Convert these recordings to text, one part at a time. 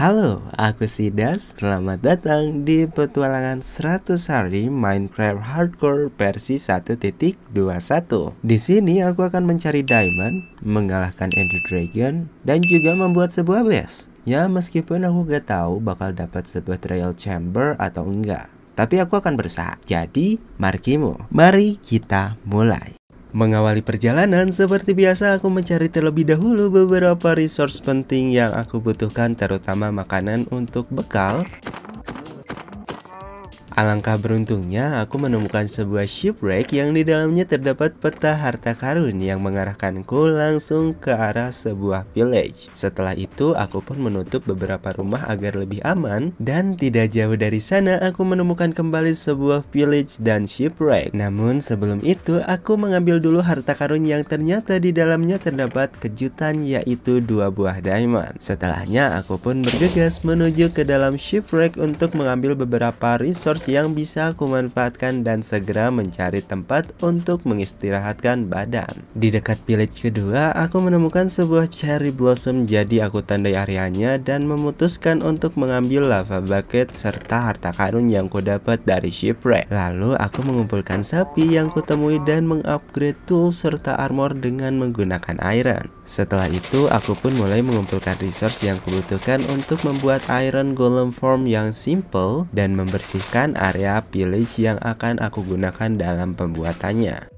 Halo, aku Sidas. Selamat datang di petualangan 100 hari Minecraft Hardcore versi 1.21. Di sini aku akan mencari diamond, mengalahkan Ender Dragon, dan juga membuat sebuah base. Ya, meskipun aku gak tahu bakal dapat sebuah trial chamber atau enggak. Tapi aku akan berusaha. Jadi, mari Mari kita mulai. Mengawali perjalanan, seperti biasa aku mencari terlebih dahulu beberapa resource penting yang aku butuhkan terutama makanan untuk bekal Alangkah beruntungnya aku menemukan sebuah shipwreck yang di dalamnya terdapat peta harta karun yang mengarahkanku langsung ke arah sebuah village. Setelah itu aku pun menutup beberapa rumah agar lebih aman dan tidak jauh dari sana aku menemukan kembali sebuah village dan shipwreck. Namun sebelum itu aku mengambil dulu harta karun yang ternyata di dalamnya terdapat kejutan yaitu dua buah diamond. Setelahnya aku pun bergegas menuju ke dalam shipwreck untuk mengambil beberapa resource yang bisa aku manfaatkan dan segera mencari tempat untuk mengistirahatkan badan. Di dekat village kedua, aku menemukan sebuah cherry blossom jadi aku tandai areanya dan memutuskan untuk mengambil lava bucket serta harta karun yang kudapat dari shipwreck. Lalu aku mengumpulkan sapi yang kutemui dan mengupgrade tool serta armor dengan menggunakan iron. Setelah itu, aku pun mulai mengumpulkan resource yang kubutuhkan untuk membuat iron golem form yang simple dan membersihkan area village yang akan aku gunakan dalam pembuatannya.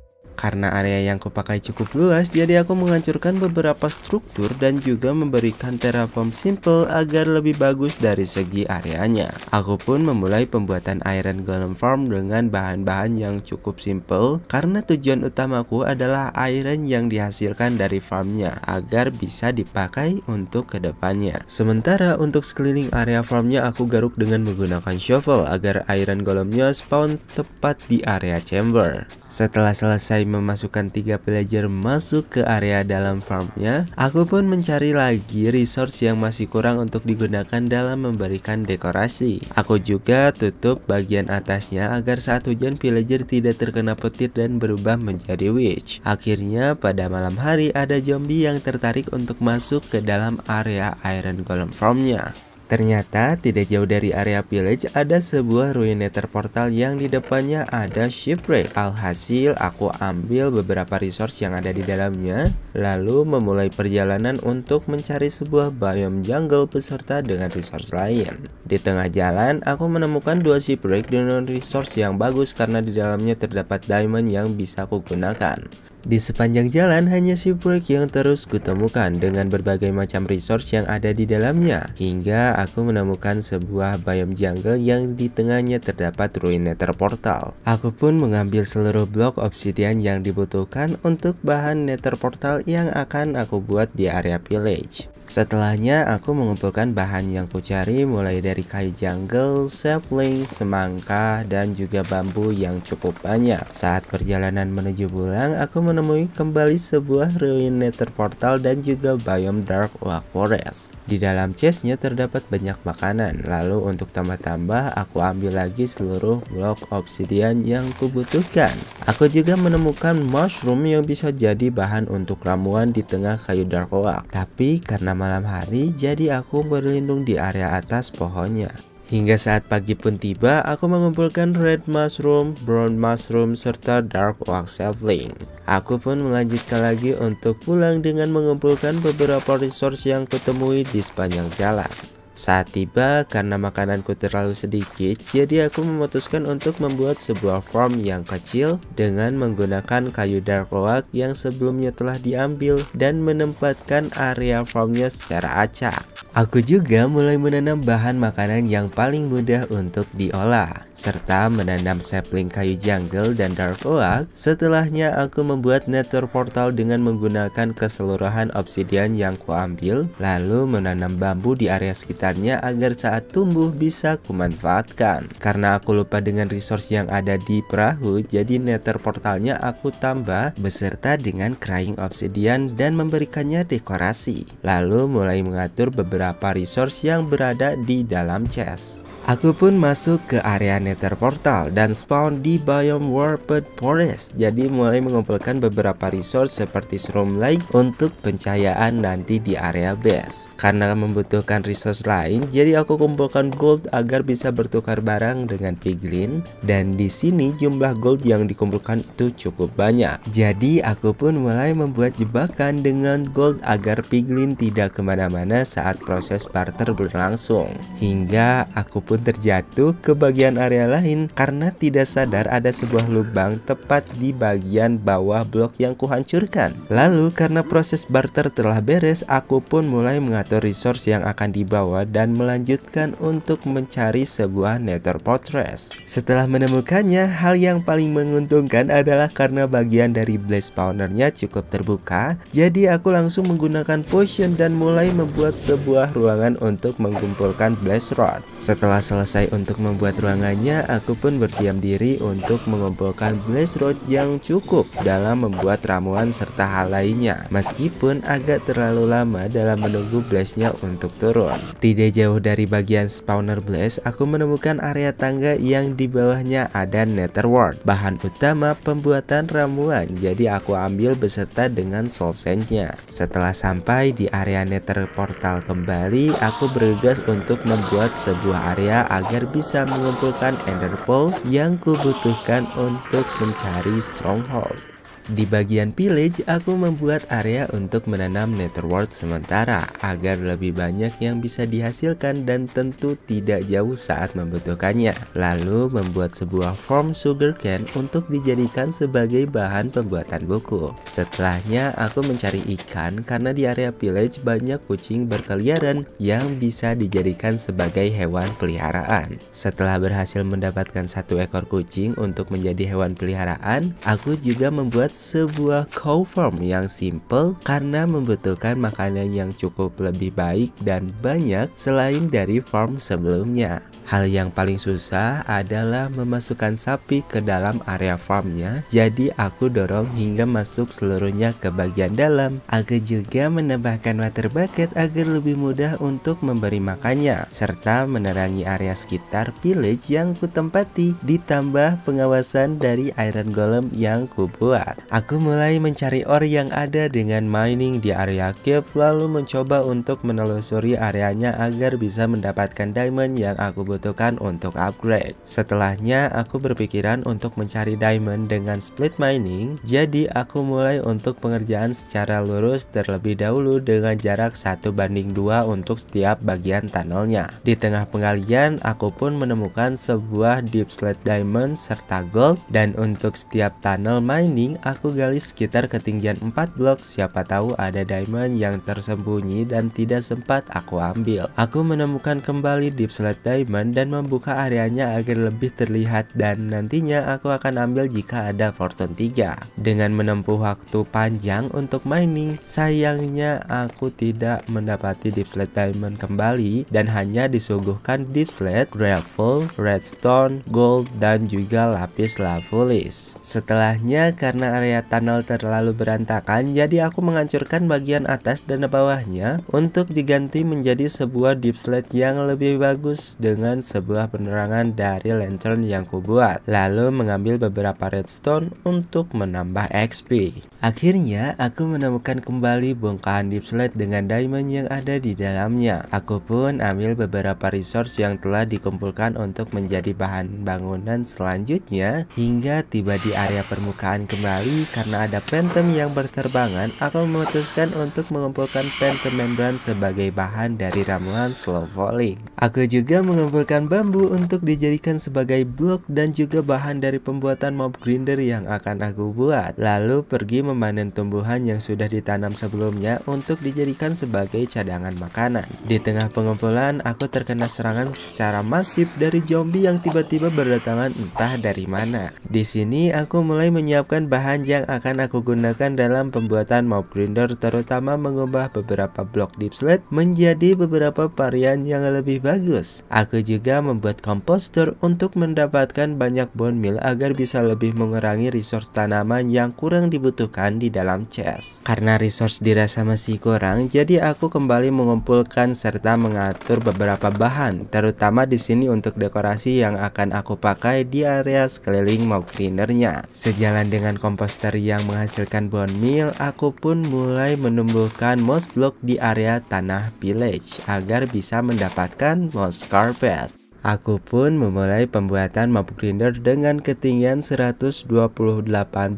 Karena area yang kupakai cukup luas, jadi aku menghancurkan beberapa struktur dan juga memberikan terraform simple agar lebih bagus dari segi areanya. Aku pun memulai pembuatan iron golem farm dengan bahan-bahan yang cukup simple karena tujuan utamaku adalah iron yang dihasilkan dari farmnya agar bisa dipakai untuk kedepannya. Sementara untuk sekeliling area farmnya aku garuk dengan menggunakan shovel agar iron golemnya spawn tepat di area chamber. Setelah selesai memasukkan tiga pillager masuk ke area dalam farmnya, aku pun mencari lagi resource yang masih kurang untuk digunakan dalam memberikan dekorasi. Aku juga tutup bagian atasnya agar saat hujan pillager tidak terkena petir dan berubah menjadi witch. Akhirnya pada malam hari ada zombie yang tertarik untuk masuk ke dalam area Iron Golem Farmnya. Ternyata tidak jauh dari area village ada sebuah ruinator portal yang di depannya ada shipwreck. Alhasil aku ambil beberapa resource yang ada di dalamnya lalu memulai perjalanan untuk mencari sebuah biome jungle beserta dengan resource lain. Di tengah jalan aku menemukan dua shipwreck dengan resource yang bagus karena di dalamnya terdapat diamond yang bisa aku gunakan. Di sepanjang jalan hanya shipwreck yang terus kutemukan dengan berbagai macam resource yang ada di dalamnya Hingga aku menemukan sebuah biome jungle yang di tengahnya terdapat ruin nether portal Aku pun mengambil seluruh blok obsidian yang dibutuhkan untuk bahan nether portal yang akan aku buat di area village Setelahnya, aku mengumpulkan bahan yang kucari mulai dari kayu jungle, sapling, semangka, dan juga bambu yang cukup banyak. Saat perjalanan menuju bulang, aku menemui kembali sebuah ruin nether portal dan juga biome dark oak forest. Di dalam chestnya terdapat banyak makanan, lalu untuk tambah-tambah, aku ambil lagi seluruh blok obsidian yang kubutuhkan. Aku juga menemukan mushroom yang bisa jadi bahan untuk ramuan di tengah kayu dark oak. Tapi karena karena malam hari, jadi aku berlindung di area atas pohonnya. Hingga saat pagi pun tiba, aku mengumpulkan red mushroom, brown mushroom, serta dark wax sapling. Aku pun melanjutkan lagi untuk pulang dengan mengumpulkan beberapa resource yang kutemui di sepanjang jalan. Saat tiba, karena makananku terlalu sedikit, jadi aku memutuskan untuk membuat sebuah form yang kecil dengan menggunakan kayu dark oak yang sebelumnya telah diambil dan menempatkan area formnya secara acak. Aku juga mulai menanam bahan makanan yang paling mudah untuk diolah, serta menanam sapling kayu jungle dan dark oak. Setelahnya aku membuat nether portal dengan menggunakan keseluruhan obsidian yang kuambil, lalu menanam bambu di area sekitar sekitarnya agar saat tumbuh bisa kumanfaatkan. Karena aku lupa dengan resource yang ada di perahu, jadi nether portalnya aku tambah beserta dengan crying obsidian dan memberikannya dekorasi. Lalu mulai mengatur beberapa resource yang berada di dalam chest. Aku pun masuk ke area nether portal dan spawn di biome warped forest Jadi mulai mengumpulkan beberapa resource seperti shroom light untuk pencahayaan nanti di area base Karena membutuhkan resource lain jadi aku kumpulkan gold agar bisa bertukar barang dengan piglin Dan di sini jumlah gold yang dikumpulkan itu cukup banyak Jadi aku pun mulai membuat jebakan dengan gold agar piglin tidak kemana-mana saat proses barter berlangsung Hingga aku pun pun terjatuh ke bagian area lain karena tidak sadar ada sebuah lubang tepat di bagian bawah blok yang kuhancurkan. Lalu karena proses barter telah beres, aku pun mulai mengatur resource yang akan dibawa dan melanjutkan untuk mencari sebuah nether fortress. Setelah menemukannya, hal yang paling menguntungkan adalah karena bagian dari blaze spawnernya cukup terbuka, jadi aku langsung menggunakan potion dan mulai membuat sebuah ruangan untuk mengumpulkan blaze rod. Setelah selesai untuk membuat ruangannya, aku pun berdiam diri untuk mengumpulkan blaze rod yang cukup dalam membuat ramuan serta hal lainnya. Meskipun agak terlalu lama dalam menunggu blaze-nya untuk turun. Tidak jauh dari bagian spawner blaze, aku menemukan area tangga yang di bawahnya ada nether ward, bahan utama pembuatan ramuan. Jadi aku ambil beserta dengan soul sandnya. Setelah sampai di area nether portal kembali, aku bergegas untuk membuat sebuah area saya agar bisa mengumpulkan ender pearl yang kubutuhkan untuk mencari stronghold. Di bagian village, aku membuat area untuk menanam netherwort sementara agar lebih banyak yang bisa dihasilkan dan tentu tidak jauh saat membutuhkannya. Lalu membuat sebuah form sugarcane untuk dijadikan sebagai bahan pembuatan buku. Setelahnya, aku mencari ikan karena di area village banyak kucing berkeliaran yang bisa dijadikan sebagai hewan peliharaan. Setelah berhasil mendapatkan satu ekor kucing untuk menjadi hewan peliharaan, aku juga membuat sebuah form yang simple karena membutuhkan makanan yang cukup lebih baik dan banyak selain dari form sebelumnya. Hal yang paling susah adalah memasukkan sapi ke dalam area farmnya, jadi aku dorong hingga masuk seluruhnya ke bagian dalam. Aku juga menambahkan water bucket agar lebih mudah untuk memberi makannya, serta menerangi area sekitar village yang kutempati, ditambah pengawasan dari iron golem yang kubuat. Aku mulai mencari ore yang ada dengan mining di area cave, lalu mencoba untuk menelusuri areanya agar bisa mendapatkan diamond yang aku butuhkan dibutuhkan untuk upgrade. Setelahnya aku berpikiran untuk mencari diamond dengan split mining, jadi aku mulai untuk pengerjaan secara lurus terlebih dahulu dengan jarak 1 banding 2 untuk setiap bagian tunnelnya. Di tengah penggalian, aku pun menemukan sebuah deep slate diamond serta gold dan untuk setiap tunnel mining aku gali sekitar ketinggian 4 blok siapa tahu ada diamond yang tersembunyi dan tidak sempat aku ambil. Aku menemukan kembali deep slate diamond dan membuka areanya agar lebih terlihat dan nantinya aku akan ambil jika ada Fortune 3. Dengan menempuh waktu panjang untuk mining, sayangnya aku tidak mendapati deep slate diamond kembali dan hanya disuguhkan deep slate, gravel, redstone, gold, dan juga lapis lavulis. Setelahnya karena area tunnel terlalu berantakan, jadi aku menghancurkan bagian atas dan bawahnya untuk diganti menjadi sebuah deep slate yang lebih bagus dengan dengan sebuah penerangan dari lantern yang kubuat, lalu mengambil beberapa redstone untuk menambah XP. Akhirnya, aku menemukan kembali bongkahan deep slate dengan diamond yang ada di dalamnya. Aku pun ambil beberapa resource yang telah dikumpulkan untuk menjadi bahan bangunan selanjutnya hingga tiba di area permukaan kembali karena ada phantom yang berterbangan, aku memutuskan untuk mengumpulkan phantom membran sebagai bahan dari ramuan slow falling. Aku juga mengumpulkan bambu untuk dijadikan sebagai blok dan juga bahan dari pembuatan mob grinder yang akan aku buat. Lalu pergi memanen tumbuhan yang sudah ditanam sebelumnya untuk dijadikan sebagai cadangan makanan. Di tengah pengumpulan, aku terkena serangan secara masif dari zombie yang tiba-tiba berdatangan entah dari mana. Di sini aku mulai menyiapkan bahan yang akan aku gunakan dalam pembuatan mob grinder terutama mengubah beberapa blok deep slate menjadi beberapa varian yang lebih bagus. Aku juga membuat komposter untuk mendapatkan banyak bone meal agar bisa lebih mengurangi resource tanaman yang kurang dibutuhkan di dalam chest. Karena resource dirasa masih kurang, jadi aku kembali mengumpulkan serta mengatur beberapa bahan, terutama di sini untuk dekorasi yang akan aku pakai di area sekeliling mob cleanernya. Sejalan dengan komposter yang menghasilkan bone meal, aku pun mulai menumbuhkan moss block di area tanah village agar bisa mendapatkan moss carpet. Aku pun memulai pembuatan mabuk grinder dengan ketinggian 128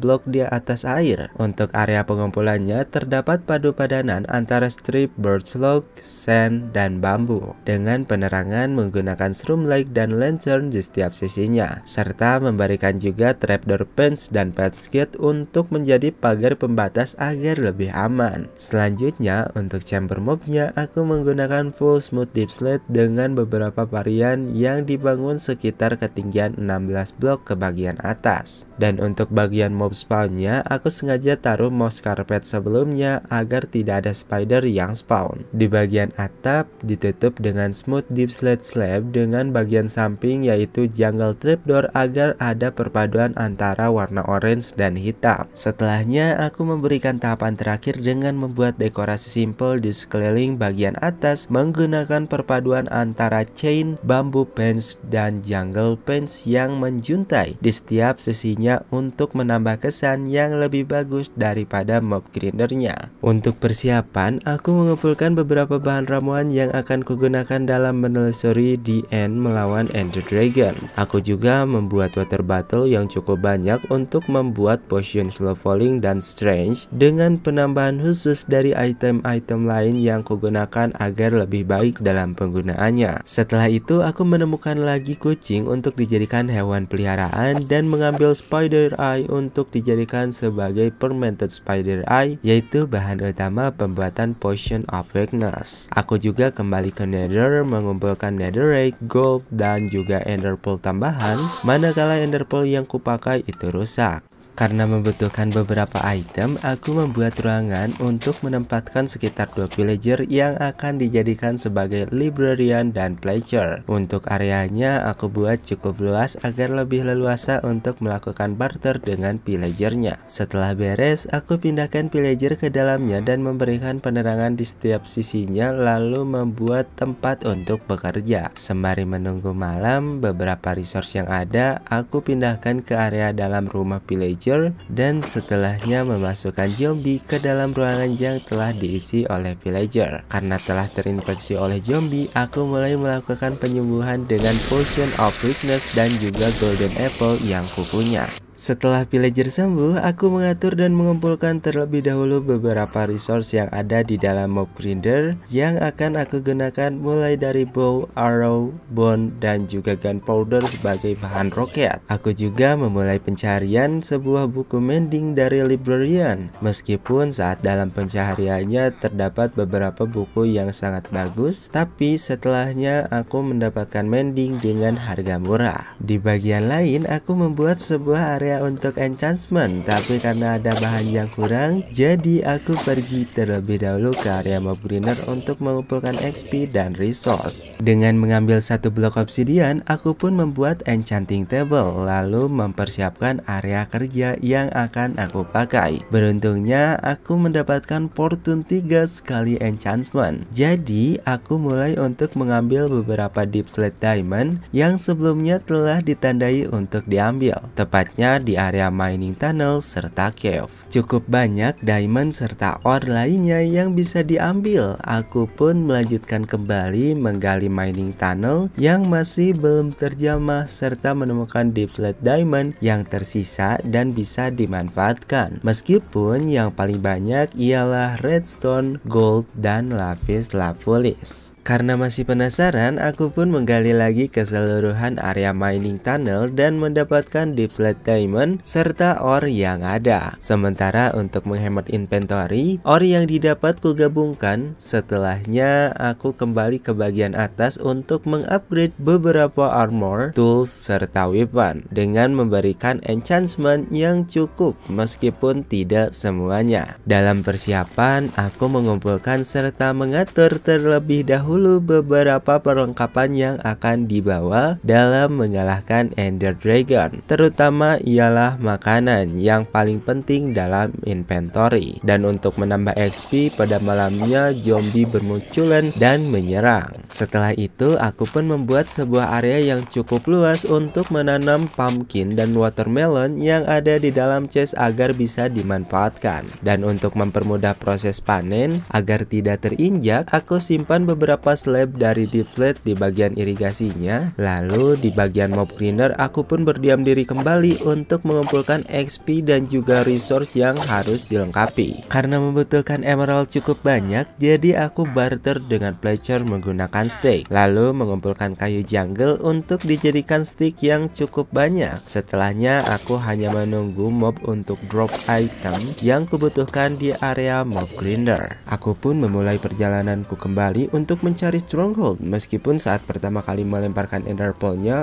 blok di atas air. Untuk area pengumpulannya terdapat padu padanan antara strip birch log, sand, dan bambu dengan penerangan menggunakan shroom light dan lantern di setiap sisinya serta memberikan juga trapdoor fence dan padskit untuk menjadi pagar pembatas agar lebih aman. Selanjutnya untuk chamber mobnya aku menggunakan full smooth deep slate dengan beberapa varian yang dibangun sekitar ketinggian 16 blok ke bagian atas. Dan untuk bagian mob spawnnya, aku sengaja taruh mouse carpet sebelumnya agar tidak ada spider yang spawn. Di bagian atap, ditutup dengan smooth deep slate slab dengan bagian samping yaitu jungle trapdoor agar ada perpaduan antara warna orange dan hitam. Setelahnya, aku memberikan tahapan terakhir dengan membuat dekorasi simple di sekeliling bagian atas menggunakan perpaduan antara chain, bambu Pens dan Jungle Pens yang menjuntai di setiap sisinya untuk menambah kesan yang lebih bagus daripada mob grindernya. Untuk persiapan, aku mengumpulkan beberapa bahan ramuan yang akan kugunakan dalam menelusuri DN melawan Ender Dragon. Aku juga membuat water bottle yang cukup banyak untuk membuat potion slow falling dan strange dengan penambahan khusus dari item-item lain yang kugunakan agar lebih baik dalam penggunaannya. Setelah itu aku menemukan lagi kucing untuk dijadikan hewan peliharaan dan mengambil spider eye untuk dijadikan sebagai fermented spider eye yaitu bahan utama pembuatan potion of weakness. Aku juga kembali ke nether mengumpulkan netherite, gold, dan juga enderpearl tambahan manakala enderpearl yang kupakai itu rusak. Karena membutuhkan beberapa item, aku membuat ruangan untuk menempatkan sekitar dua villager yang akan dijadikan sebagai librarian dan pleasure. Untuk areanya, aku buat cukup luas agar lebih leluasa untuk melakukan barter dengan villagernya. Setelah beres, aku pindahkan villager ke dalamnya dan memberikan penerangan di setiap sisinya lalu membuat tempat untuk bekerja. Sembari menunggu malam, beberapa resource yang ada, aku pindahkan ke area dalam rumah villager dan setelahnya memasukkan zombie ke dalam ruangan yang telah diisi oleh villager. Karena telah terinfeksi oleh zombie, aku mulai melakukan penyembuhan dengan Potion of Weakness dan juga Golden Apple yang kupunya. Setelah villager sembuh, aku mengatur dan mengumpulkan terlebih dahulu beberapa resource yang ada di dalam mob grinder yang akan aku gunakan mulai dari bow, arrow, bone, dan juga gunpowder sebagai bahan roket. Aku juga memulai pencarian sebuah buku mending dari librarian, meskipun saat dalam pencariannya terdapat beberapa buku yang sangat bagus, tapi setelahnya aku mendapatkan mending dengan harga murah. Di bagian lain, aku membuat sebuah area area untuk enchantment Tapi karena ada bahan yang kurang Jadi aku pergi terlebih dahulu ke area mob greener untuk mengumpulkan XP dan resource Dengan mengambil satu blok obsidian Aku pun membuat enchanting table Lalu mempersiapkan area kerja yang akan aku pakai Beruntungnya aku mendapatkan fortune 3 sekali enchantment Jadi aku mulai untuk mengambil beberapa deep slate diamond Yang sebelumnya telah ditandai untuk diambil Tepatnya di area mining tunnel serta cave. Cukup banyak diamond serta ore lainnya yang bisa diambil. Aku pun melanjutkan kembali menggali mining tunnel yang masih belum terjamah serta menemukan deep slate diamond yang tersisa dan bisa dimanfaatkan. Meskipun yang paling banyak ialah redstone, gold, dan lapis lapulis. Karena masih penasaran, aku pun menggali lagi keseluruhan area mining tunnel dan mendapatkan deep slate diamond serta ore yang ada. Sementara untuk menghemat inventory, ore yang didapat kugabungkan. gabungkan. Setelahnya, aku kembali ke bagian atas untuk mengupgrade beberapa armor, tools, serta weapon dengan memberikan enchantment yang cukup meskipun tidak semuanya. Dalam persiapan, aku mengumpulkan serta mengatur terlebih dahulu dahulu beberapa perlengkapan yang akan dibawa dalam mengalahkan Ender Dragon, terutama ialah makanan yang paling penting dalam inventory. Dan untuk menambah XP pada malamnya zombie bermunculan dan menyerang. Setelah itu aku pun membuat sebuah area yang cukup luas untuk menanam pumpkin dan watermelon yang ada di dalam chest agar bisa dimanfaatkan. Dan untuk mempermudah proses panen agar tidak terinjak, aku simpan beberapa pas lab dari deep slate di bagian irigasinya. Lalu di bagian mob cleaner aku pun berdiam diri kembali untuk mengumpulkan XP dan juga resource yang harus dilengkapi. Karena membutuhkan emerald cukup banyak, jadi aku barter dengan Fletcher menggunakan stake. Lalu mengumpulkan kayu jungle untuk dijadikan stick yang cukup banyak. Setelahnya aku hanya menunggu mob untuk drop item yang kubutuhkan di area mob grinder. Aku pun memulai perjalananku kembali untuk mencari stronghold meskipun saat pertama kali melemparkan ender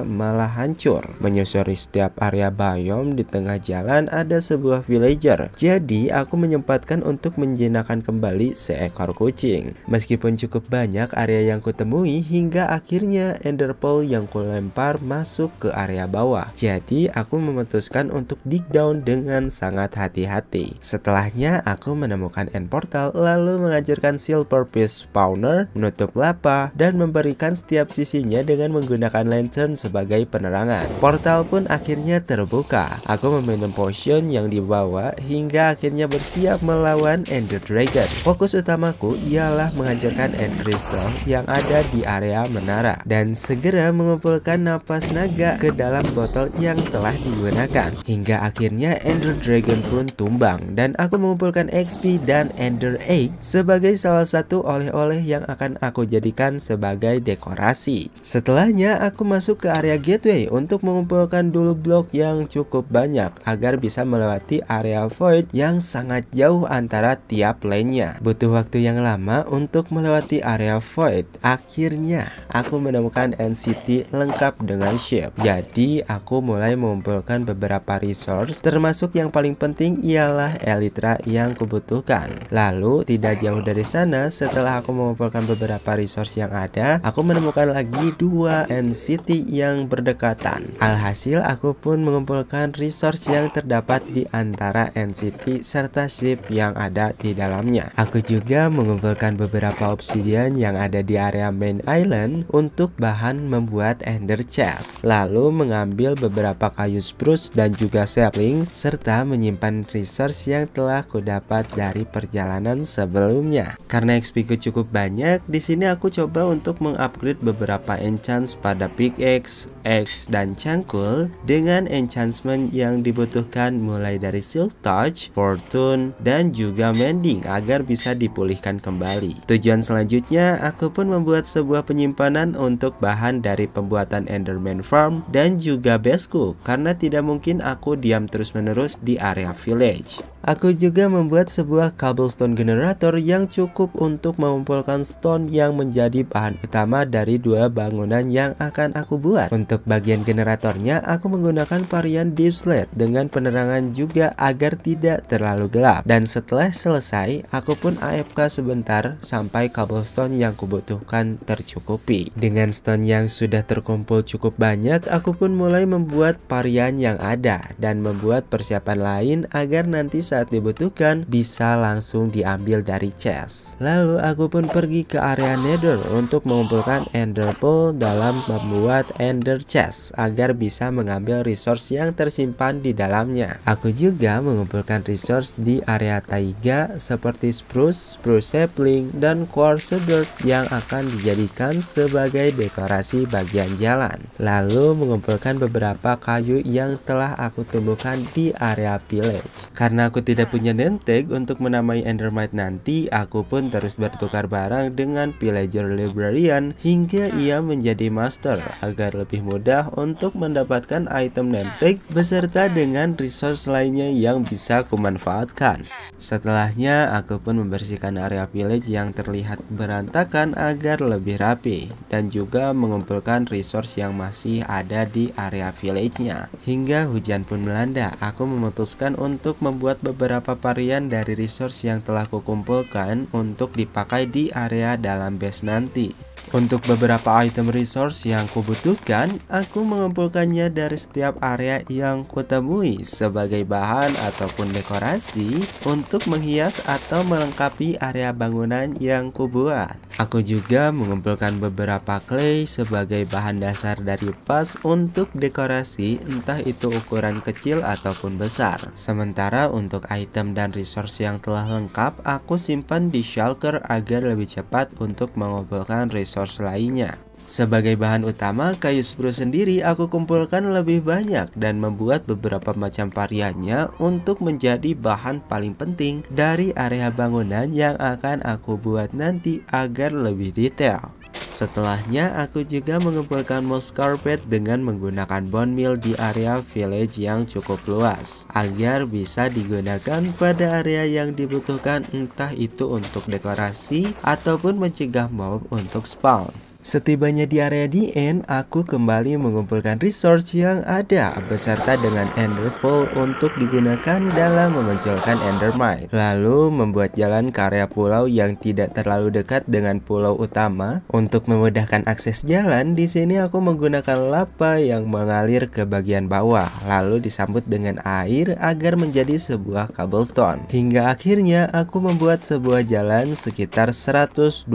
malah hancur. Menyusuri setiap area biome di tengah jalan ada sebuah villager. Jadi aku menyempatkan untuk menjinakkan kembali seekor kucing. Meskipun cukup banyak area yang kutemui hingga akhirnya enderpearl yang kulempar masuk ke area bawah. Jadi aku memutuskan untuk dig down dengan sangat hati-hati. Setelahnya aku menemukan end portal lalu mengajarkan silver piece spawner menutup kelapa dan memberikan setiap sisinya dengan menggunakan lantern sebagai penerangan. Portal pun akhirnya terbuka. Aku meminum potion yang dibawa hingga akhirnya bersiap melawan Ender Dragon. Fokus utamaku ialah menghancurkan End Crystal yang ada di area menara dan segera mengumpulkan napas naga ke dalam botol yang telah digunakan. Hingga akhirnya Ender Dragon pun tumbang dan aku mengumpulkan XP dan Ender Egg sebagai salah satu oleh-oleh yang akan aku dijadikan sebagai dekorasi. Setelahnya aku masuk ke area gateway untuk mengumpulkan dulu blok yang cukup banyak agar bisa melewati area void yang sangat jauh antara tiap lane Butuh waktu yang lama untuk melewati area void. Akhirnya aku menemukan NCT lengkap dengan ship. Jadi aku mulai mengumpulkan beberapa resource termasuk yang paling penting ialah elytra yang kubutuhkan. Lalu tidak jauh dari sana setelah aku mengumpulkan beberapa beberapa resource yang ada, aku menemukan lagi dua entity yang berdekatan. Alhasil, aku pun mengumpulkan resource yang terdapat di antara entity serta ship yang ada di dalamnya. Aku juga mengumpulkan beberapa obsidian yang ada di area main island untuk bahan membuat ender chest. Lalu mengambil beberapa kayu spruce dan juga sapling serta menyimpan resource yang telah kudapat dari perjalanan sebelumnya. Karena XP ku cukup banyak, di sini sini aku coba untuk mengupgrade beberapa enchant pada pickaxe, axe, dan cangkul dengan enchantment yang dibutuhkan mulai dari silk touch, fortune, dan juga mending agar bisa dipulihkan kembali. Tujuan selanjutnya, aku pun membuat sebuah penyimpanan untuk bahan dari pembuatan enderman farm dan juga besku karena tidak mungkin aku diam terus-menerus di area village. Aku juga membuat sebuah cobblestone generator yang cukup untuk mengumpulkan stone yang yang menjadi bahan utama dari dua bangunan yang akan aku buat. Untuk bagian generatornya, aku menggunakan varian deep slate dengan penerangan juga agar tidak terlalu gelap. Dan setelah selesai, aku pun AFK sebentar sampai cobblestone yang kubutuhkan tercukupi. Dengan stone yang sudah terkumpul cukup banyak, aku pun mulai membuat varian yang ada dan membuat persiapan lain agar nanti saat dibutuhkan bisa langsung diambil dari chest. Lalu aku pun pergi ke area Nether untuk mengumpulkan Ender Pearl dalam membuat Ender Chest agar bisa mengambil resource yang tersimpan di dalamnya. Aku juga mengumpulkan resource di area taiga seperti spruce, spruce sapling, dan quartz dirt yang akan dijadikan sebagai dekorasi bagian jalan. Lalu mengumpulkan beberapa kayu yang telah aku temukan di area village. Karena aku tidak punya nenteg untuk menamai endermite nanti, aku pun terus bertukar barang dengan pilih villager librarian hingga hmm. ia menjadi master agar lebih mudah untuk mendapatkan item name hmm. beserta hmm. dengan resource lainnya yang bisa kumanfaatkan. Setelahnya aku pun membersihkan area village yang terlihat berantakan agar lebih rapi dan juga mengumpulkan resource yang masih ada di area village-nya. Hingga hujan pun melanda, aku memutuskan untuk membuat beberapa varian dari resource yang telah kukumpulkan untuk dipakai di area dalam best nanti. Untuk beberapa item resource yang kubutuhkan, aku mengumpulkannya dari setiap area yang kutemui sebagai bahan ataupun dekorasi untuk menghias atau melengkapi area bangunan yang kubuat. Aku juga mengumpulkan beberapa clay sebagai bahan dasar dari pas untuk dekorasi entah itu ukuran kecil ataupun besar. Sementara untuk item dan resource yang telah lengkap, aku simpan di shulker agar lebih cepat untuk mengumpulkan resource resource lainnya. Sebagai bahan utama, kayu spruce sendiri aku kumpulkan lebih banyak dan membuat beberapa macam variannya untuk menjadi bahan paling penting dari area bangunan yang akan aku buat nanti agar lebih detail. Setelahnya, aku juga mengumpulkan moss carpet dengan menggunakan bone meal di area village yang cukup luas agar bisa digunakan pada area yang dibutuhkan entah itu untuk dekorasi ataupun mencegah mob untuk spawn. Setibanya di area DN, aku kembali mengumpulkan resource yang ada beserta dengan Ender Pearl untuk digunakan dalam memunculkan Endermite. Lalu membuat jalan ke area pulau yang tidak terlalu dekat dengan pulau utama. Untuk memudahkan akses jalan, di sini aku menggunakan lava yang mengalir ke bagian bawah, lalu disambut dengan air agar menjadi sebuah cobblestone. Hingga akhirnya aku membuat sebuah jalan sekitar 128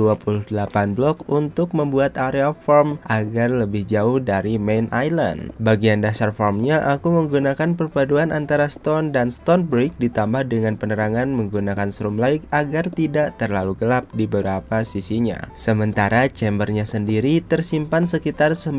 blok untuk membuat membuat area farm agar lebih jauh dari main island. Bagian dasar formnya aku menggunakan perpaduan antara stone dan stone brick ditambah dengan penerangan menggunakan serum light agar tidak terlalu gelap di beberapa sisinya. Sementara chambernya sendiri tersimpan sekitar 9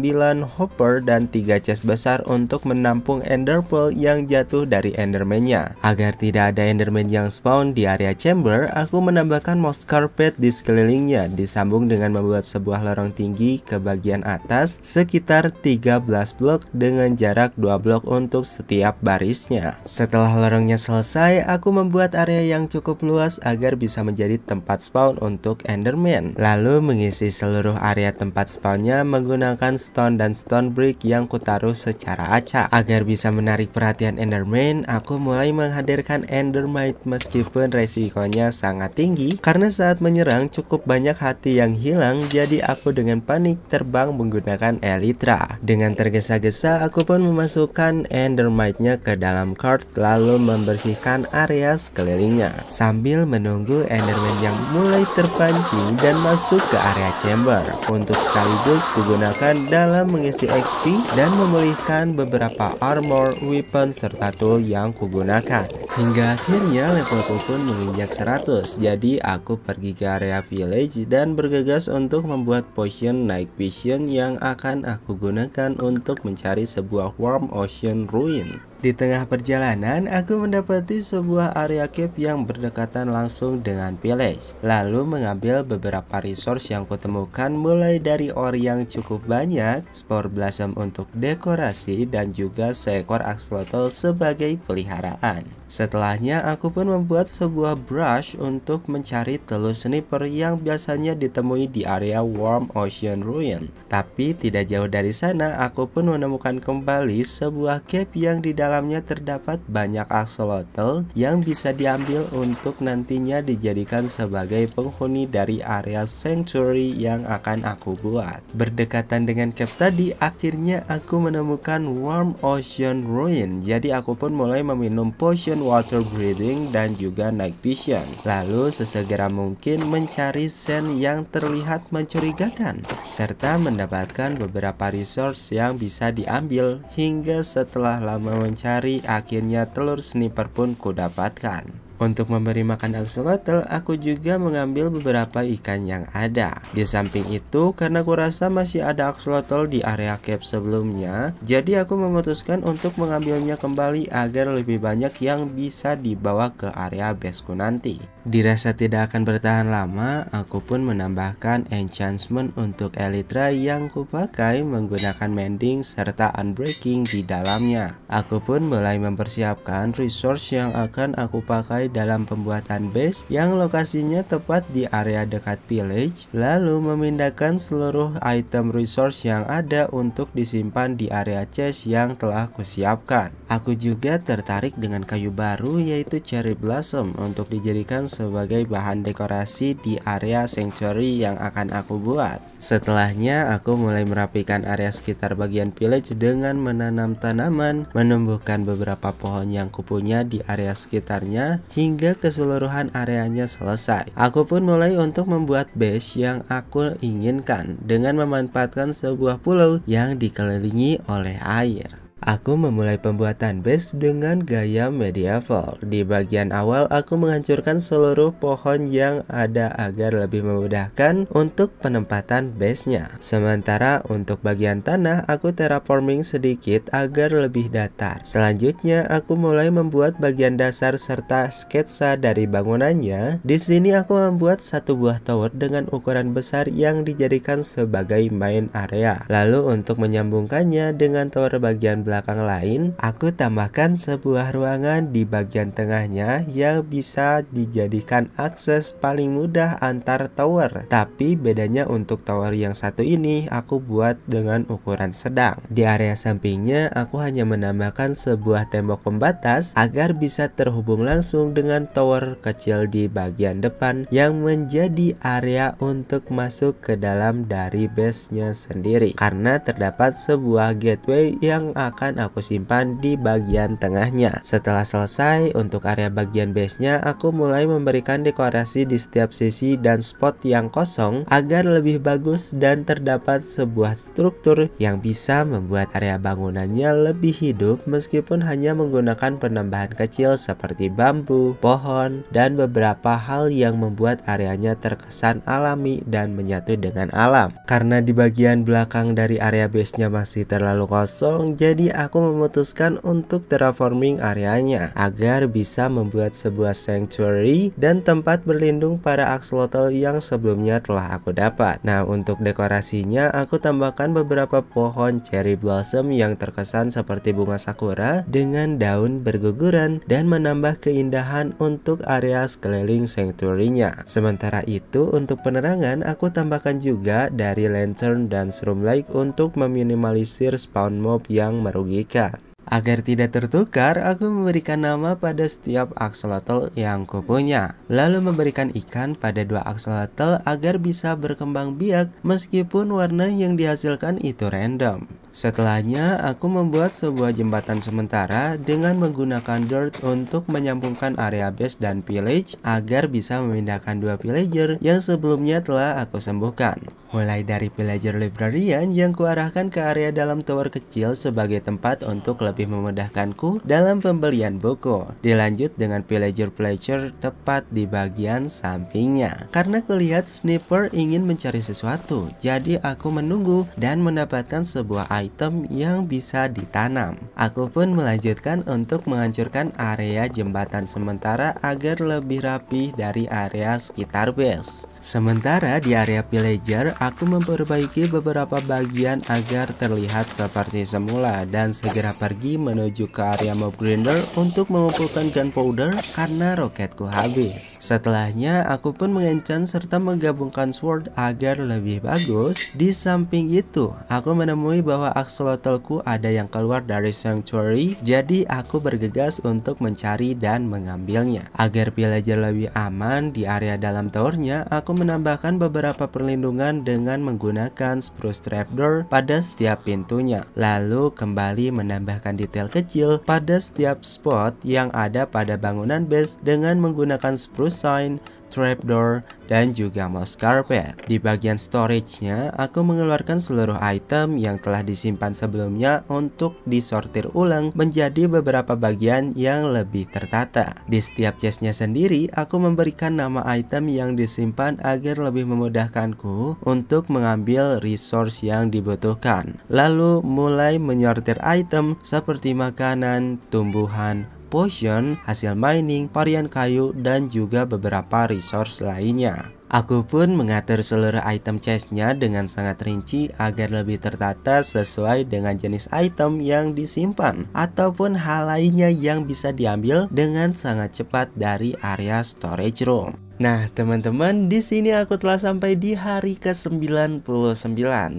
hopper dan 3 chest besar untuk menampung ender pearl yang jatuh dari endermannya. Agar tidak ada enderman yang spawn di area chamber, aku menambahkan moss carpet di sekelilingnya disambung dengan membuat sebuah lorong Tinggi ke bagian atas sekitar 13 blok dengan jarak 2 blok untuk setiap barisnya. Setelah lorongnya selesai, aku membuat area yang cukup luas agar bisa menjadi tempat spawn untuk Enderman. Lalu mengisi seluruh area tempat spawnnya menggunakan stone dan stone brick yang kutaruh secara acak. Agar bisa menarik perhatian Enderman, aku mulai menghadirkan Endermite meskipun resikonya sangat tinggi karena saat menyerang cukup banyak hati yang hilang jadi aku dengan panik terbang menggunakan Elytra. Dengan tergesa-gesa, aku pun memasukkan Endermite-nya ke dalam kart lalu membersihkan area sekelilingnya. Sambil menunggu Enderman yang mulai terpancing dan masuk ke area chamber. Untuk sekaligus kugunakan dalam mengisi XP dan memulihkan beberapa armor, weapon, serta tool yang kugunakan. Hingga akhirnya levelku pun menginjak 100, jadi aku pergi ke area village dan bergegas untuk membuat poin Ocean Night Vision yang akan aku gunakan untuk mencari sebuah Warm Ocean Ruin. Di tengah perjalanan, aku mendapati sebuah area cave yang berdekatan langsung dengan village. Lalu mengambil beberapa resource yang kutemukan mulai dari ori yang cukup banyak, spore blossom untuk dekorasi, dan juga seekor axolotl sebagai peliharaan. Setelahnya, aku pun membuat sebuah brush untuk mencari telur sniper yang biasanya ditemui di area Warm Ocean Ruin. Tapi tidak jauh dari sana, aku pun menemukan kembali sebuah cave yang didapat dalamnya terdapat banyak axolotl yang bisa diambil untuk nantinya dijadikan sebagai penghuni dari area sanctuary yang akan aku buat. Berdekatan dengan cap tadi, akhirnya aku menemukan warm ocean ruin. Jadi aku pun mulai meminum potion water breathing dan juga night vision. Lalu sesegera mungkin mencari sen yang terlihat mencurigakan serta mendapatkan beberapa resource yang bisa diambil hingga setelah lama mencari mencari, akhirnya telur sniper pun kudapatkan. Untuk memberi makan axolotl, aku juga mengambil beberapa ikan yang ada. Di samping itu, karena rasa masih ada axolotl di area cave sebelumnya, jadi aku memutuskan untuk mengambilnya kembali agar lebih banyak yang bisa dibawa ke area baseku nanti. Dirasa tidak akan bertahan lama, aku pun menambahkan enchantment untuk Elytra yang kupakai menggunakan mending serta unbreaking di dalamnya. Aku pun mulai mempersiapkan resource yang akan aku pakai dalam pembuatan base yang lokasinya tepat di area dekat village, lalu memindahkan seluruh item resource yang ada untuk disimpan di area chest yang telah kusiapkan. Aku juga tertarik dengan kayu baru yaitu cherry blossom untuk dijadikan sebagai bahan dekorasi di area sanctuary yang akan aku buat. Setelahnya, aku mulai merapikan area sekitar bagian village dengan menanam tanaman, menumbuhkan beberapa pohon yang kupunya di area sekitarnya hingga keseluruhan areanya selesai. Aku pun mulai untuk membuat base yang aku inginkan dengan memanfaatkan sebuah pulau yang dikelilingi oleh air. Aku memulai pembuatan base dengan gaya medieval. Di bagian awal aku menghancurkan seluruh pohon yang ada agar lebih memudahkan untuk penempatan base-nya. Sementara untuk bagian tanah aku terraforming sedikit agar lebih datar. Selanjutnya aku mulai membuat bagian dasar serta sketsa dari bangunannya. Di sini aku membuat satu buah tower dengan ukuran besar yang dijadikan sebagai main area. Lalu untuk menyambungkannya dengan tower bagian belakang lain, aku tambahkan sebuah ruangan di bagian tengahnya yang bisa dijadikan akses paling mudah antar tower. Tapi bedanya untuk tower yang satu ini aku buat dengan ukuran sedang. Di area sampingnya aku hanya menambahkan sebuah tembok pembatas agar bisa terhubung langsung dengan tower kecil di bagian depan yang menjadi area untuk masuk ke dalam dari base-nya sendiri karena terdapat sebuah gateway yang akan akan aku simpan di bagian tengahnya. Setelah selesai, untuk area bagian base-nya aku mulai memberikan dekorasi di setiap sisi dan spot yang kosong agar lebih bagus dan terdapat sebuah struktur yang bisa membuat area bangunannya lebih hidup meskipun hanya menggunakan penambahan kecil seperti bambu, pohon, dan beberapa hal yang membuat areanya terkesan alami dan menyatu dengan alam. Karena di bagian belakang dari area base-nya masih terlalu kosong, jadi aku memutuskan untuk terraforming areanya agar bisa membuat sebuah sanctuary dan tempat berlindung para axolotl yang sebelumnya telah aku dapat. Nah untuk dekorasinya aku tambahkan beberapa pohon cherry blossom yang terkesan seperti bunga sakura dengan daun berguguran dan menambah keindahan untuk area sekeliling sanctuary-nya. Sementara itu untuk penerangan aku tambahkan juga dari lantern dan shroom light untuk meminimalisir spawn mob yang merupakan यार ये क्या Agar tidak tertukar, aku memberikan nama pada setiap axolotl yang kupunya. Lalu memberikan ikan pada dua axolotl agar bisa berkembang biak meskipun warna yang dihasilkan itu random. Setelahnya, aku membuat sebuah jembatan sementara dengan menggunakan dirt untuk menyambungkan area base dan village agar bisa memindahkan dua villager yang sebelumnya telah aku sembuhkan. Mulai dari villager librarian yang kuarahkan ke area dalam tower kecil sebagai tempat untuk lebih lebih memudahkanku dalam pembelian buku. Dilanjut dengan villager pleasure tepat di bagian sampingnya. Karena kulihat sniper ingin mencari sesuatu, jadi aku menunggu dan mendapatkan sebuah item yang bisa ditanam. Aku pun melanjutkan untuk menghancurkan area jembatan sementara agar lebih rapi dari area sekitar base. Sementara di area villager, aku memperbaiki beberapa bagian agar terlihat seperti semula dan segera pergi lagi menuju ke area mob grinder untuk mengumpulkan gunpowder karena roketku habis. Setelahnya aku pun mengencan serta menggabungkan sword agar lebih bagus. Di samping itu, aku menemui bahwa axolotlku ada yang keluar dari sanctuary, jadi aku bergegas untuk mencari dan mengambilnya. Agar villager lebih aman di area dalam towernya, aku menambahkan beberapa perlindungan dengan menggunakan spruce trapdoor pada setiap pintunya. Lalu kembali menambahkan menggunakan detail kecil pada setiap spot yang ada pada bangunan base dengan menggunakan spruce sign trapdoor, dan juga mouse carpet. Di bagian storage-nya, aku mengeluarkan seluruh item yang telah disimpan sebelumnya untuk disortir ulang menjadi beberapa bagian yang lebih tertata. Di setiap chest-nya sendiri, aku memberikan nama item yang disimpan agar lebih memudahkanku untuk mengambil resource yang dibutuhkan. Lalu mulai menyortir item seperti makanan, tumbuhan, potion, hasil mining, varian kayu, dan juga beberapa resource lainnya. Aku pun mengatur seluruh item chestnya dengan sangat rinci agar lebih tertata sesuai dengan jenis item yang disimpan ataupun hal lainnya yang bisa diambil dengan sangat cepat dari area storage room. Nah, teman-teman, di sini aku telah sampai di hari ke-99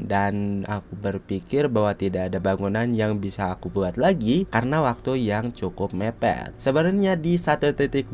dan aku berpikir bahwa tidak ada bangunan yang bisa aku buat lagi karena waktu yang cukup mepet. Sebenarnya di 1.21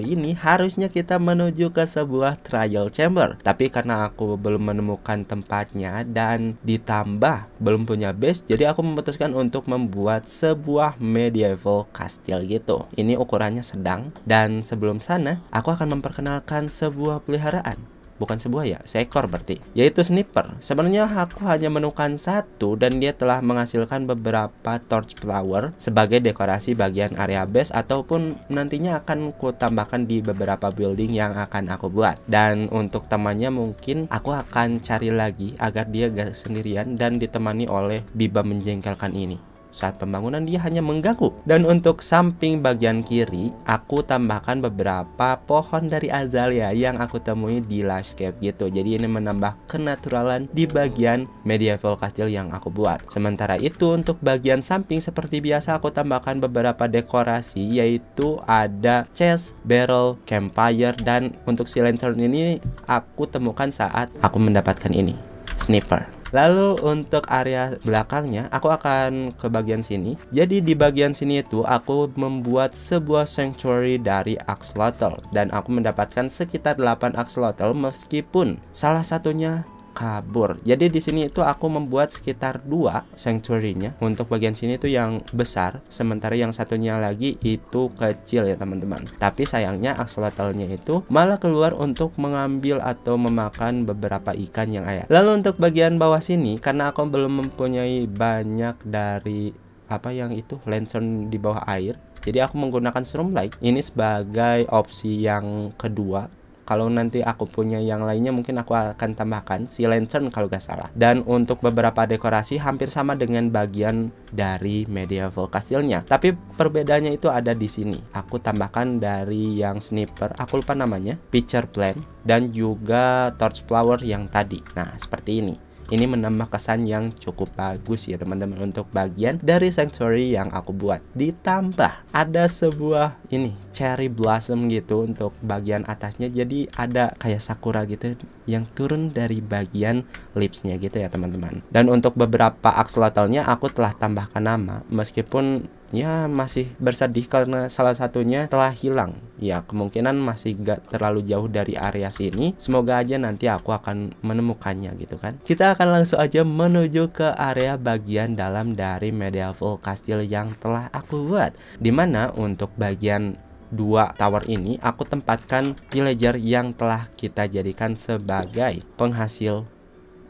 ini harusnya kita menuju ke sebuah trial chamber, tapi karena aku belum menemukan tempatnya dan ditambah belum punya base, jadi aku memutuskan untuk membuat sebuah medieval castle gitu. Ini ukurannya sedang dan sebelum sana aku akan memperkenalkan menyediakan sebuah peliharaan bukan sebuah ya, seekor berarti, yaitu sniper. Sebenarnya aku hanya menemukan satu dan dia telah menghasilkan beberapa torch flower sebagai dekorasi bagian area base ataupun nantinya akan ku tambahkan di beberapa building yang akan aku buat. Dan untuk temannya mungkin aku akan cari lagi agar dia gak sendirian dan ditemani oleh biba menjengkelkan ini. Saat pembangunan dia hanya mengganggu. Dan untuk samping bagian kiri, aku tambahkan beberapa pohon dari azalea yang aku temui di landscape gitu. Jadi ini menambah kenaturalan di bagian medieval castle yang aku buat. Sementara itu untuk bagian samping seperti biasa aku tambahkan beberapa dekorasi yaitu ada chest, barrel, campfire dan untuk si lantern ini aku temukan saat aku mendapatkan ini, sniper. Lalu untuk area belakangnya aku akan ke bagian sini. Jadi di bagian sini itu aku membuat sebuah sanctuary dari axolotl dan aku mendapatkan sekitar 8 axolotl meskipun salah satunya kabur. Jadi di sini itu aku membuat sekitar dua sanctuary-nya. Untuk bagian sini itu yang besar, sementara yang satunya lagi itu kecil ya teman-teman. Tapi sayangnya axolotl-nya itu malah keluar untuk mengambil atau memakan beberapa ikan yang ada. Lalu untuk bagian bawah sini, karena aku belum mempunyai banyak dari apa yang itu lantern di bawah air jadi aku menggunakan serum light ini sebagai opsi yang kedua kalau nanti aku punya yang lainnya mungkin aku akan tambahkan si lantern kalau gak salah dan untuk beberapa dekorasi hampir sama dengan bagian dari medieval kastilnya tapi perbedaannya itu ada di sini aku tambahkan dari yang sniper aku lupa namanya picture plan dan juga torch flower yang tadi nah seperti ini ini menambah kesan yang cukup bagus ya teman-teman untuk bagian dari sanctuary yang aku buat. Ditambah ada sebuah ini cherry blossom gitu untuk bagian atasnya. Jadi ada kayak sakura gitu yang turun dari bagian lipsnya gitu ya teman-teman. Dan untuk beberapa axolotlnya aku telah tambahkan nama meskipun ya masih bersedih karena salah satunya telah hilang. Ya, kemungkinan masih gak terlalu jauh dari area sini. Semoga aja nanti aku akan menemukannya gitu kan. Kita akan langsung aja menuju ke area bagian dalam dari medieval castle yang telah aku buat. Dimana untuk bagian dua tower ini aku tempatkan villager yang telah kita jadikan sebagai penghasil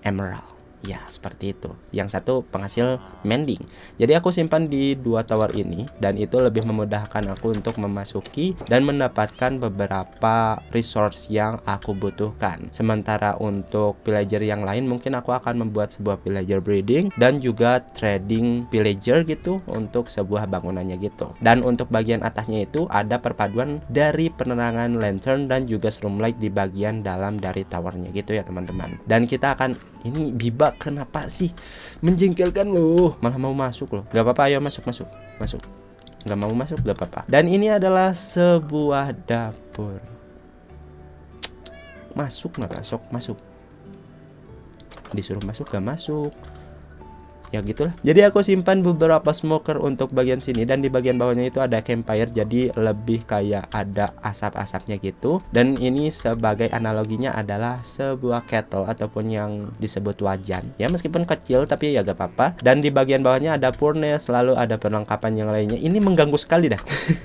emerald. Ya, seperti itu. Yang satu penghasil mending. Jadi aku simpan di dua tower ini dan itu lebih memudahkan aku untuk memasuki dan mendapatkan beberapa resource yang aku butuhkan. Sementara untuk villager yang lain mungkin aku akan membuat sebuah villager breeding dan juga trading villager gitu untuk sebuah bangunannya gitu. Dan untuk bagian atasnya itu ada perpaduan dari penerangan lantern dan juga shroom light di bagian dalam dari towernya gitu ya teman-teman. Dan kita akan ini bibak kenapa sih menjengkelkan loh malah mau masuk loh nggak apa-apa ayo masuk masuk masuk nggak mau masuk nggak apa-apa dan ini adalah sebuah dapur masuk nggak masuk masuk disuruh masuk gak masuk ya gitulah jadi aku simpan beberapa smoker untuk bagian sini dan di bagian bawahnya itu ada campfire jadi lebih kayak ada asap-asapnya gitu dan ini sebagai analoginya adalah sebuah kettle ataupun yang disebut wajan ya meskipun kecil tapi ya gak apa-apa dan di bagian bawahnya ada furnace selalu ada perlengkapan yang lainnya ini mengganggu sekali dah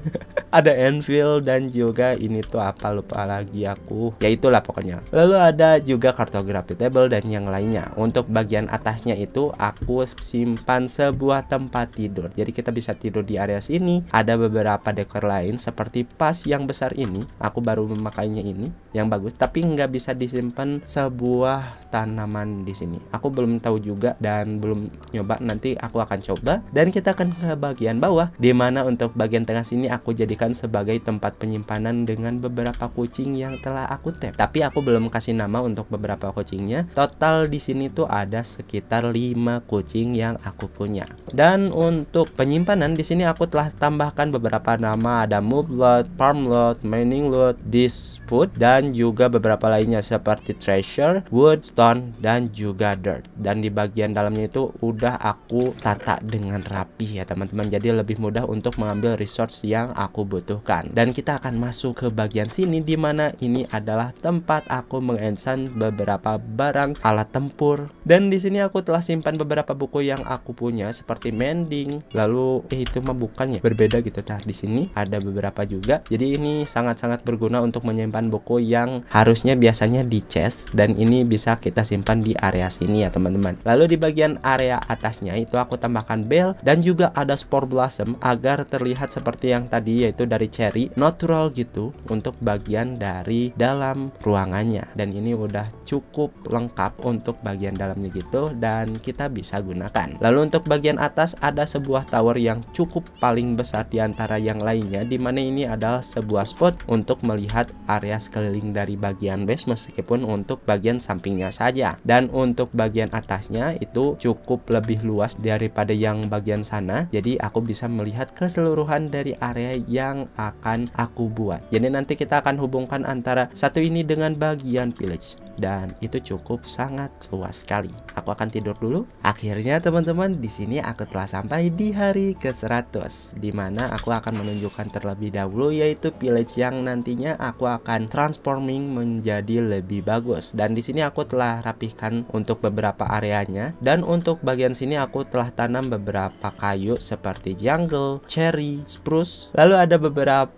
ada anvil dan juga ini tuh apa lupa lagi aku ya itulah pokoknya lalu ada juga kartografi table dan yang lainnya untuk bagian atasnya itu aku simpan sebuah tempat tidur. Jadi kita bisa tidur di area sini. Ada beberapa dekor lain seperti pas yang besar ini. Aku baru memakainya ini yang bagus. Tapi nggak bisa disimpan sebuah tanaman di sini. Aku belum tahu juga dan belum nyoba. Nanti aku akan coba dan kita akan ke bagian bawah. Dimana untuk bagian tengah sini aku jadikan sebagai tempat penyimpanan dengan beberapa kucing yang telah aku tap. Tapi aku belum kasih nama untuk beberapa kucingnya. Total di sini tuh ada sekitar 5 kucing yang aku punya. Dan untuk penyimpanan di sini aku telah tambahkan beberapa nama ada move lot, farm lot, mining lot, dispute dan juga beberapa lainnya seperti treasure, wood, stone dan juga dirt. Dan di bagian dalamnya itu udah aku tata dengan rapi ya teman-teman. Jadi lebih mudah untuk mengambil resource yang aku butuhkan. Dan kita akan masuk ke bagian sini di mana ini adalah tempat aku mengensan beberapa barang alat tempur. Dan di sini aku telah simpan beberapa buku buku yang aku punya seperti Mending lalu eh itu mah bukan ya berbeda gitu nah di sini ada beberapa juga jadi ini sangat-sangat berguna untuk menyimpan buku yang harusnya biasanya di chest dan ini bisa kita simpan di area sini ya teman-teman lalu di bagian area atasnya itu aku tambahkan bell dan juga ada spore blossom agar terlihat seperti yang tadi yaitu dari cherry natural gitu untuk bagian dari dalam ruangannya dan ini udah cukup lengkap untuk bagian dalamnya gitu dan kita bisa gunakan digunakan. Lalu untuk bagian atas ada sebuah tower yang cukup paling besar di antara yang lainnya di mana ini adalah sebuah spot untuk melihat area sekeliling dari bagian base meskipun untuk bagian sampingnya saja. Dan untuk bagian atasnya itu cukup lebih luas daripada yang bagian sana. Jadi aku bisa melihat keseluruhan dari area yang akan aku buat. Jadi nanti kita akan hubungkan antara satu ini dengan bagian village dan itu cukup sangat luas sekali. Aku akan tidur dulu. Akhirnya Selanjutnya teman-teman di sini aku telah sampai di hari ke-100 Dimana aku akan menunjukkan terlebih dahulu yaitu village yang nantinya aku akan transforming menjadi lebih bagus Dan di sini aku telah rapihkan untuk beberapa areanya Dan untuk bagian sini aku telah tanam beberapa kayu seperti jungle, cherry, spruce Lalu ada beberapa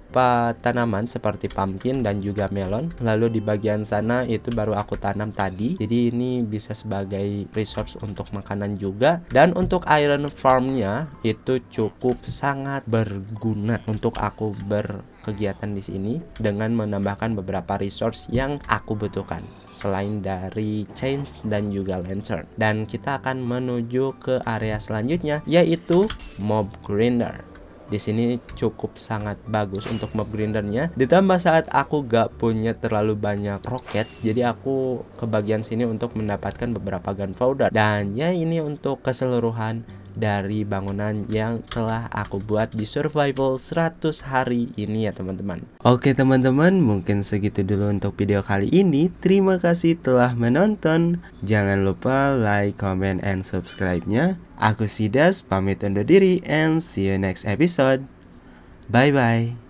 tanaman seperti pumpkin dan juga melon lalu di bagian sana itu baru aku tanam tadi jadi ini bisa sebagai resource untuk makanan juga juga dan untuk iron farmnya itu cukup sangat berguna untuk aku berkegiatan di sini dengan menambahkan beberapa resource yang aku butuhkan selain dari chains dan juga lantern dan kita akan menuju ke area selanjutnya yaitu mob grinder di sini cukup sangat bagus untuk mob grindernya ditambah saat aku gak punya terlalu banyak roket jadi aku ke bagian sini untuk mendapatkan beberapa gunpowder dan ya ini untuk keseluruhan dari bangunan yang telah aku buat di survival 100 hari ini ya teman-teman Oke teman-teman mungkin segitu dulu untuk video kali ini Terima kasih telah menonton Jangan lupa like, comment, and subscribe-nya Aku Sidas pamit undur diri and see you next episode Bye bye